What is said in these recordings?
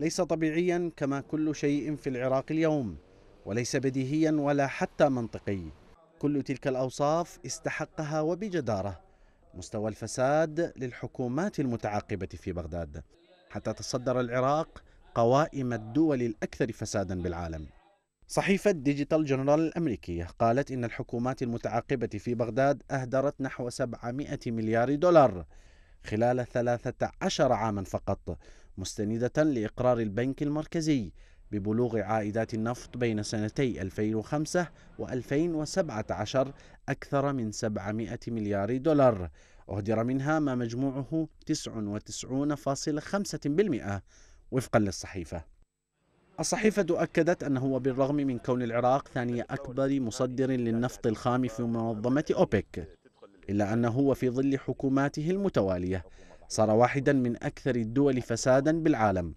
ليس طبيعيا كما كل شيء في العراق اليوم وليس بديهيا ولا حتى منطقي كل تلك الأوصاف استحقها وبجدارة مستوى الفساد للحكومات المتعاقبة في بغداد حتى تصدر العراق قوائم الدول الأكثر فسادا بالعالم صحيفة ديجيتال جنرال الأمريكية قالت إن الحكومات المتعاقبة في بغداد أهدرت نحو 700 مليار دولار خلال 13 عاما فقط مستندة لإقرار البنك المركزي ببلوغ عائدات النفط بين سنتي 2005 و2017 أكثر من 700 مليار دولار أهدر منها ما مجموعه 99.5% وفقا للصحيفة الصحيفة أكدت أنه بالرغم من كون العراق ثاني أكبر مصدر للنفط الخام في منظمة أوبك إلا أنه في ظل حكوماته المتوالية صار واحدا من أكثر الدول فسادا بالعالم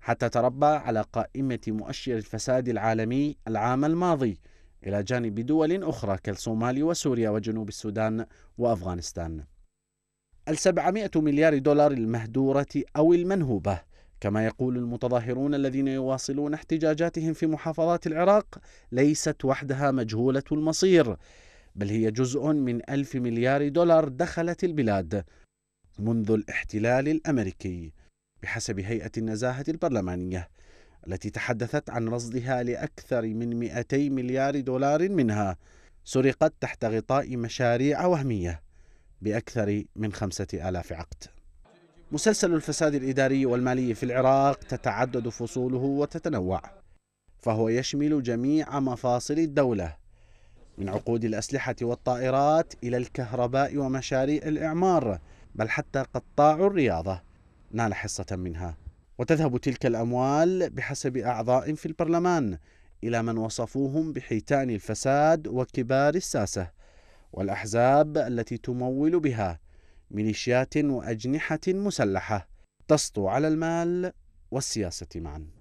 حتى تربى على قائمة مؤشر الفساد العالمي العام الماضي إلى جانب دول أخرى كالصومالي وسوريا وجنوب السودان وأفغانستان السبعمائة مليار دولار المهدورة أو المنهوبة كما يقول المتظاهرون الذين يواصلون احتجاجاتهم في محافظات العراق ليست وحدها مجهولة المصير بل هي جزء من ألف مليار دولار دخلت البلاد منذ الاحتلال الأمريكي بحسب هيئة النزاهة البرلمانية التي تحدثت عن رصدها لأكثر من 200 مليار دولار منها سرقت تحت غطاء مشاريع وهمية بأكثر من خمسة آلاف عقد مسلسل الفساد الإداري والمالي في العراق تتعدد فصوله وتتنوع فهو يشمل جميع مفاصل الدولة من عقود الأسلحة والطائرات إلى الكهرباء ومشاريع الإعمار بل حتى قطاع الرياضة نال حصة منها وتذهب تلك الأموال بحسب أعضاء في البرلمان إلى من وصفوهم بحيتان الفساد وكبار الساسة والأحزاب التي تمول بها ميليشيات وأجنحة مسلحة تسطو على المال والسياسة معاً